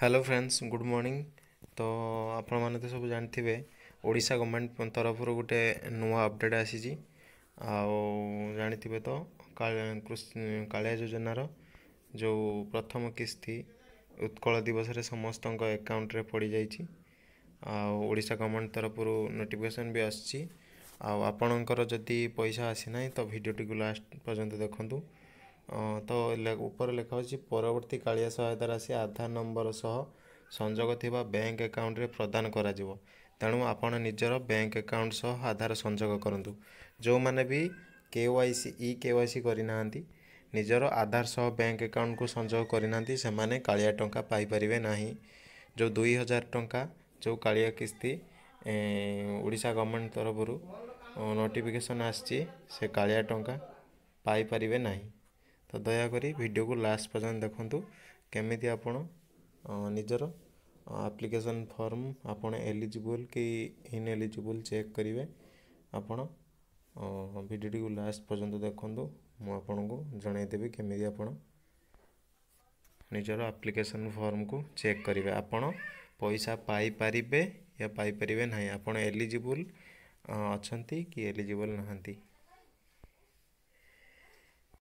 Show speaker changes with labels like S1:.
S1: hello friends good morning ତ ଆପଣମାନେ ତ ସବୁ ଜାଣିଥିବେ ଓଡ଼ିଶା ଗଭର୍ଣ୍ଣମେଣ୍ଟ ତରଫରୁ ଗୋଟେ ନୂଆ ଅପଡ଼େଟ୍ ଆସିଛି ଆଉ ଜାଣିଥିବେ ତ କାଳିଆ ଯୋଜନାର ଯେଉଁ ପ୍ରଥମ କିସ୍ତି ଉତ୍କଳ ଦିବସରେ ସମସ୍ତଙ୍କ ଆକାଉଣ୍ଟରେ ପଡ଼ିଯାଇଛି ଆଉ ଓଡ଼ିଶା ଗଭର୍ଣ୍ଣମେଣ୍ଟ ତରଫରୁ ନୋଟିଫିକେସନ୍ ବି ଆସିଛି ଆଉ ଆପଣଙ୍କର ଯଦି ପଇସା ଆସିନାହିଁ ତ ଭିଡ଼ିଓଟିକୁ ଲାଷ୍ଟ ପର୍ଯ୍ୟନ୍ତ ଦେଖନ୍ତୁ ତ ଉପରେ ଲେଖା ହେଉଛି ପରବର୍ତ୍ତୀ କାଳିଆ ସହାୟତା ରାଶି ଆଧାର ନମ୍ବର ସହ ସଂଯୋଗ ଥିବା ବ୍ୟାଙ୍କ ଆକାଉଣ୍ଟରେ ପ୍ରଦାନ କରାଯିବ ତେଣୁ ଆପଣ ନିଜର ବ୍ୟାଙ୍କ ଆକାଉଣ୍ଟ ସହ ଆଧାର ସଂଯୋଗ କରନ୍ତୁ ଯେଉଁମାନେ ବି K Y C E K Y C କରିନାହାନ୍ତି ନିଜର ଆଧାର ସହ ବ୍ୟାଙ୍କ ଆକାଉଣ୍ଟକୁ ସଂଯୋଗ କରିନାହାନ୍ତି ସେମାନେ କାଳିଆ ଟଙ୍କା ପାଇପାରିବେ ନାହିଁ ଯେଉଁ ଦୁଇ ହଜାର ଟଙ୍କା ଯେଉଁ କାଳିଆ କିସ୍ତି ଓଡ଼ିଶା ଗଭର୍ଣ୍ଣମେଣ୍ଟ ତରଫରୁ ନୋଟିଫିକେସନ୍ ଆସିଛି ସେ କାଳିଆ ଟଙ୍କା ପାଇପାରିବେ ନାହିଁ तो दया करी को लास्ट पर्यटन देखु केमी निजर आप्लिकेसन फर्म आप एलिजिबल कि इन एलिजिबल चेक करेंगे आपण भिडटी को लास्ट पर्यटन देखु मुझको जनईदेवि केमी आपर आप्लिकेसन फर्म को चेक करेंगे आपण पैसा पाई या पाईपर ना आप एलिजिबल अच्छा कि एलिजिबल नहांती